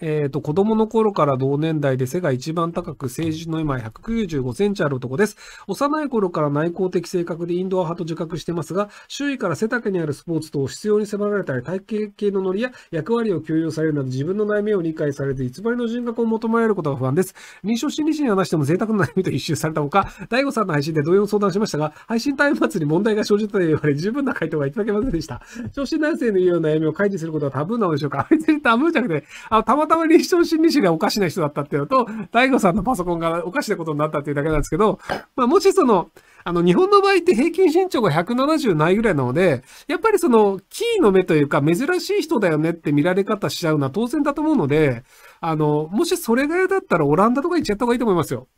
えっ、ー、と、子供の頃から同年代で背が一番高く、成人の今195センチある男です。幼い頃から内向的性格でインドア派と自覚してますが、周囲から背丈にあるスポーツ等を必要に迫られたり、体型系のノリや役割を共有されるなど自分の悩みを理解されて、偽りの人格を求められることが不安です。臨床心理士に話しても贅沢な悩みと一周されたほか、大悟さんの配信で同様相談しましたが、配信タイム末に問題が生じたと言われ、十分な回答がいただけませんでした。女子男性の言うような悩みを解示することはタブーなのでしょうかあ、タブーじゃなくて、あ、たままたま臨床心理士がおかしな人だったっていうのと、大悟さんのパソコンがおかしなことになったっていうだけなんですけど、まあ、もしその、あの、日本の場合って平均身長が170ないぐらいなので、やっぱりその、キーの目というか、珍しい人だよねって見られ方しちゃうのは当然だと思うので、あの、もしそれが嫌だったらオランダとか行っちゃった方がいいと思いますよ。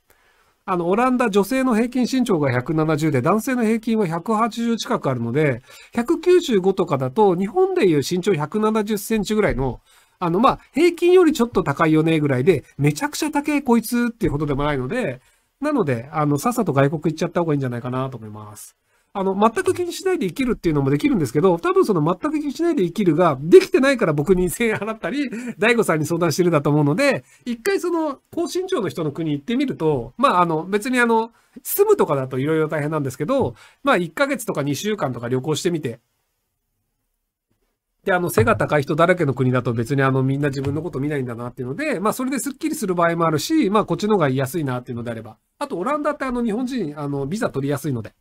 あの、オランダ女性の平均身長が170で、男性の平均は180近くあるので、195とかだと、日本でいう身長170センチぐらいのあの、ま平均よりちょっと高いよね、ぐらいで、めちゃくちゃ高えこいつっていうことでもないので、なので、あの、さっさと外国行っちゃった方がいいんじゃないかなと思います。あの、全く気にしないで生きるっていうのもできるんですけど、多分その全く気にしないで生きるが、できてないから僕に1000円払ったり、大悟さんに相談してるだと思うので、一回その、高身長の人の国行ってみると、まあ、あの、別にあの、住むとかだといろいろ大変なんですけど、まあ、1ヶ月とか2週間とか旅行してみて、で、あの、背が高い人だらけの国だと別にあの、みんな自分のこと見ないんだなっていうので、まあ、それでスッキリする場合もあるし、まあ、こっちの方が言いやすいなっていうのであれば。あと、オランダってあの、日本人、あの、ビザ取りやすいので。